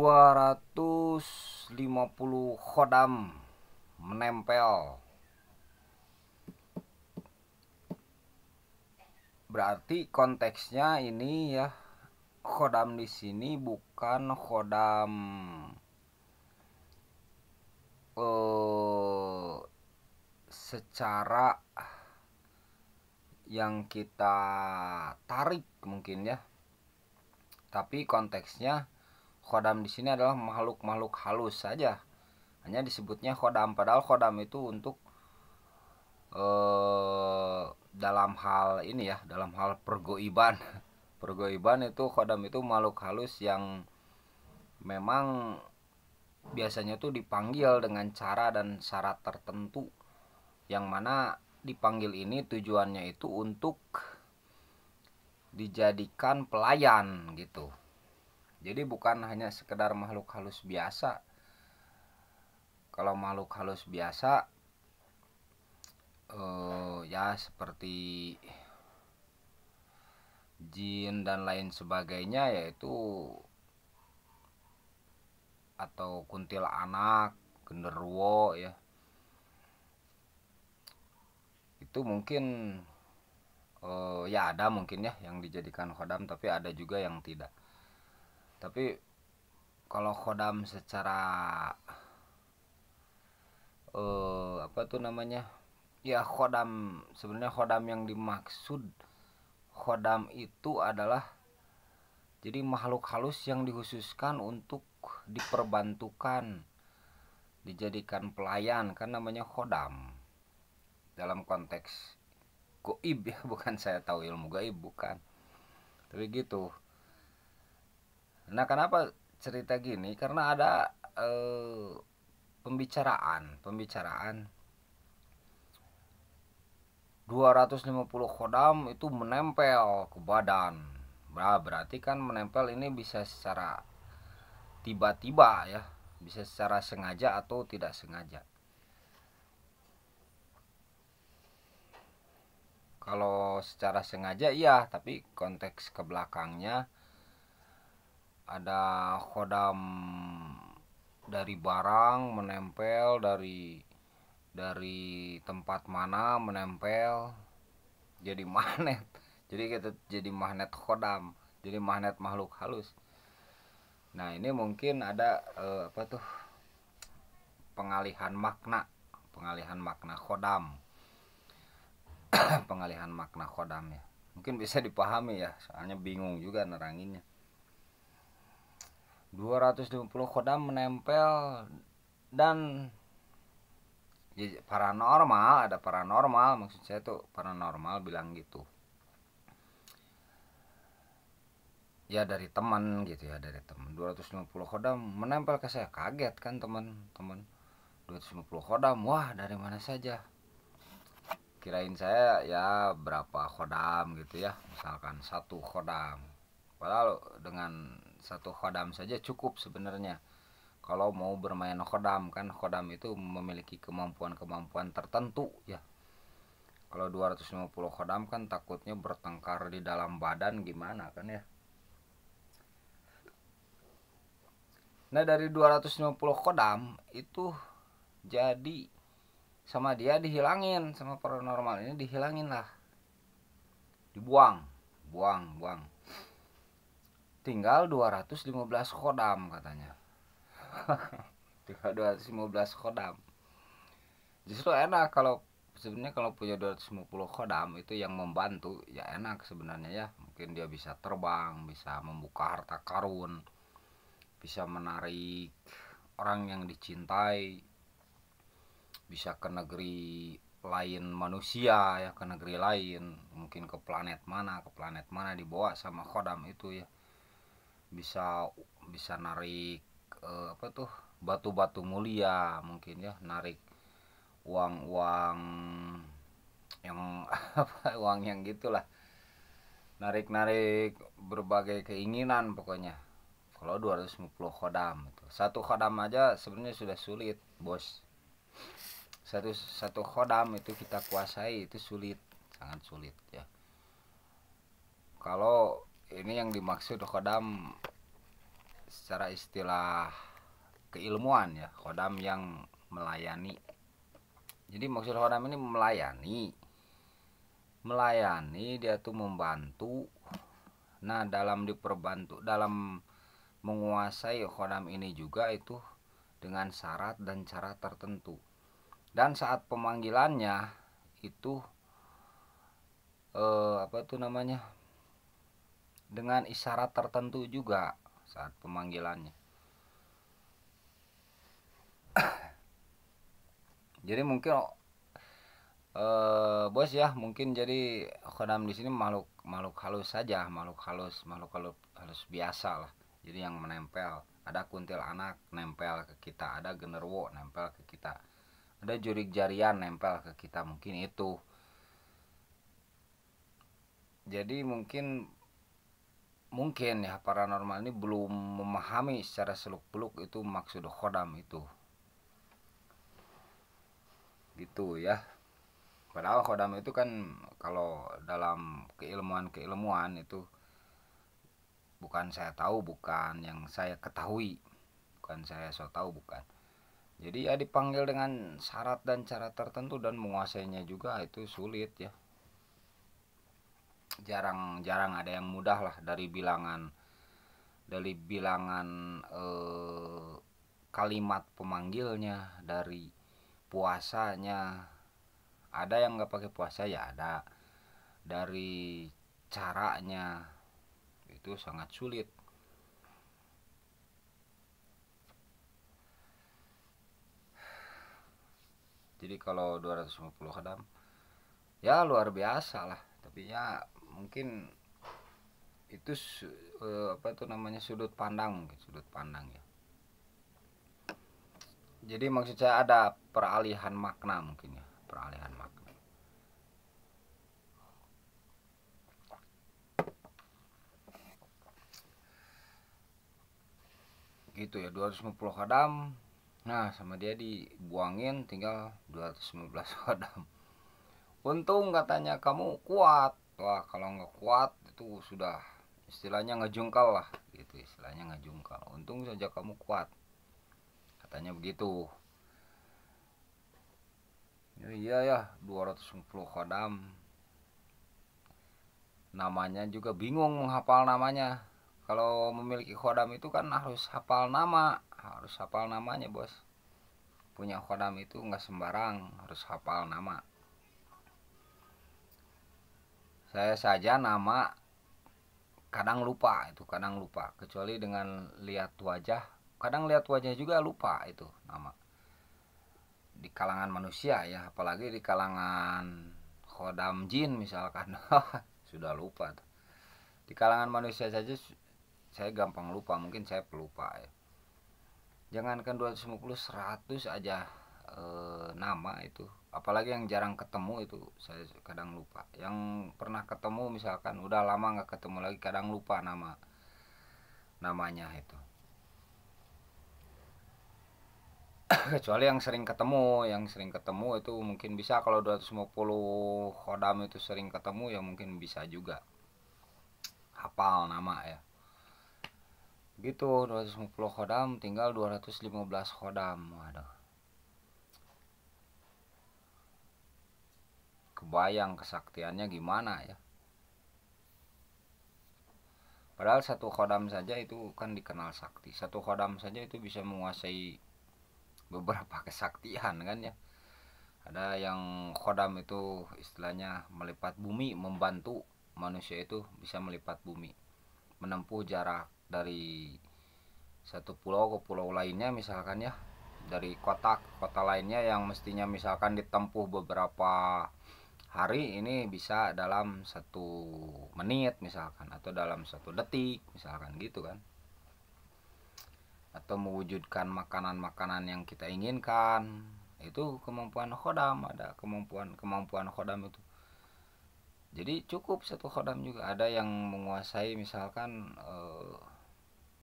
250 khodam menempel berarti konteksnya ini ya khodam di sini bukan khodam eh, secara yang kita tarik mungkin ya tapi konteksnya Kodam di sini adalah makhluk-makhluk halus saja. Hanya disebutnya kodam. padahal kodam itu untuk eh dalam hal ini ya, dalam hal pergoiban. Pergoiban itu kodam itu makhluk halus yang memang biasanya tuh dipanggil dengan cara dan syarat tertentu yang mana dipanggil ini tujuannya itu untuk dijadikan pelayan gitu jadi bukan hanya sekedar makhluk halus biasa. Kalau makhluk halus biasa eh, ya seperti jin dan lain sebagainya yaitu atau kuntil anak genderuwo ya itu mungkin eh, ya ada mungkin ya yang dijadikan khodam tapi ada juga yang tidak tapi kalau kodam secara eh apa tuh namanya ya kodam sebenarnya kodam yang dimaksud kodam itu adalah jadi makhluk halus yang dikhususkan untuk diperbantukan dijadikan pelayan kan namanya kodam dalam konteks goib ya bukan saya tahu ilmu gaib bukan tapi gitu Nah, kenapa cerita gini? Karena ada eh, pembicaraan, pembicaraan 250 kodam itu menempel ke badan. Nah, berarti kan menempel ini bisa secara tiba-tiba ya, bisa secara sengaja atau tidak sengaja. Kalau secara sengaja iya, tapi konteks ke belakangnya ada kodam dari barang menempel dari dari tempat mana menempel jadi magnet jadi kita jadi magnet kodam jadi magnet makhluk halus nah ini mungkin ada eh, apa tuh pengalihan makna pengalihan makna kodam pengalihan makna kodam ya mungkin bisa dipahami ya soalnya bingung juga neranginnya 250 kodam menempel dan ya, paranormal ada paranormal maksud saya tuh paranormal bilang gitu ya dari teman gitu ya dari teman 250 kodam menempel ke saya kaget kan teman-teman 250 kodam wah dari mana saja kirain saya ya berapa kodam gitu ya misalkan satu kodam padahal dengan satu khodam saja cukup sebenarnya kalau mau bermain khodam kan khodam itu memiliki kemampuan-kemampuan tertentu ya kalau 250 khodam kan takutnya bertengkar di dalam badan gimana kan ya nah dari 250 khodam itu jadi sama dia dihilangin sama paranormal ini dihilangin lah dibuang buang buang tinggal 215 kodam katanya tinggal 215 kodam justru enak kalau sebenarnya kalau punya 250 kodam itu yang membantu ya enak sebenarnya ya mungkin dia bisa terbang bisa membuka harta karun bisa menarik orang yang dicintai bisa ke negeri lain manusia ya ke negeri lain mungkin ke planet mana ke planet mana dibawa sama kodam itu ya bisa bisa narik eh, apa tuh batu-batu mulia mungkin ya narik uang-uang yang apa uang yang gitulah narik-narik berbagai keinginan pokoknya kalau 250 kodam itu satu kodam aja sebenarnya sudah sulit bos satu satu kodam itu kita kuasai itu sulit sangat sulit ya kalau ini yang dimaksud kodam secara istilah keilmuan ya kodam yang melayani jadi maksud kodam ini melayani melayani dia tuh membantu nah dalam diperbantu dalam menguasai kodam ini juga itu dengan syarat dan cara tertentu dan saat pemanggilannya itu eh, apa tuh namanya dengan isyarat tertentu juga saat pemanggilannya. jadi mungkin eh, bos ya mungkin jadi khodam di sini makhluk makhluk halus saja makhluk halus makhluk halus, halus biasa lah jadi yang menempel ada kuntil anak nempel ke kita ada generwo nempel ke kita ada jurik jarian nempel ke kita mungkin itu jadi mungkin mungkin ya paranormal ini belum memahami secara seluk-beluk itu maksud khodam itu gitu ya padahal khodam itu kan kalau dalam keilmuan-keilmuan itu bukan saya tahu bukan yang saya ketahui bukan saya so tahu bukan jadi ya dipanggil dengan syarat dan cara tertentu dan menguasainya juga itu sulit ya jarang jarang ada yang mudah lah dari bilangan dari bilangan eh, kalimat pemanggilnya dari puasanya ada yang nggak pakai puasa ya ada dari caranya itu sangat sulit jadi kalau 250 kadang ya luar biasa lah tapi ya mungkin itu uh, apa tuh namanya sudut pandang sudut pandang ya jadi maksud saya ada peralihan makna mungkin ya peralihan makna gitu ya 250 kadam nah sama dia dibuangin tinggal 215 kadam untung katanya kamu kuat wah kalau nggak kuat itu sudah istilahnya ngejungkal lah gitu istilahnya ngejungkal untung saja kamu kuat katanya begitu ya, iya ya 250 kodam. namanya juga bingung menghafal namanya kalau memiliki kodam itu kan harus hafal nama harus hafal namanya bos punya kodam itu nggak sembarang harus hafal nama saya saja nama kadang lupa itu kadang lupa kecuali dengan lihat wajah kadang lihat wajah juga lupa itu nama di kalangan manusia ya apalagi di kalangan khodam jin misalkan sudah lupa tuh. di kalangan manusia saja saya gampang lupa mungkin saya pelupa ya jangankan 250 100 aja e, nama itu apalagi yang jarang ketemu itu saya kadang lupa yang pernah ketemu misalkan udah lama nggak ketemu lagi kadang lupa nama namanya itu kecuali yang sering ketemu yang sering ketemu itu mungkin bisa kalau 250 kodam itu sering ketemu ya mungkin bisa juga hafal nama ya gitu 250 kodam tinggal 215 kodam waduh kebayang kesaktiannya gimana ya padahal satu khodam saja itu kan dikenal sakti satu khodam saja itu bisa menguasai beberapa kesaktian kan ya ada yang khodam itu istilahnya melipat bumi membantu manusia itu bisa melipat bumi menempuh jarak dari satu pulau ke pulau lainnya misalkan ya dari kota kota lainnya yang mestinya misalkan ditempuh beberapa hari ini bisa dalam satu menit misalkan atau dalam satu detik misalkan gitu kan atau mewujudkan makanan-makanan yang kita inginkan itu kemampuan khodam ada kemampuan kemampuan khodam itu jadi cukup satu khodam juga ada yang menguasai misalkan eh,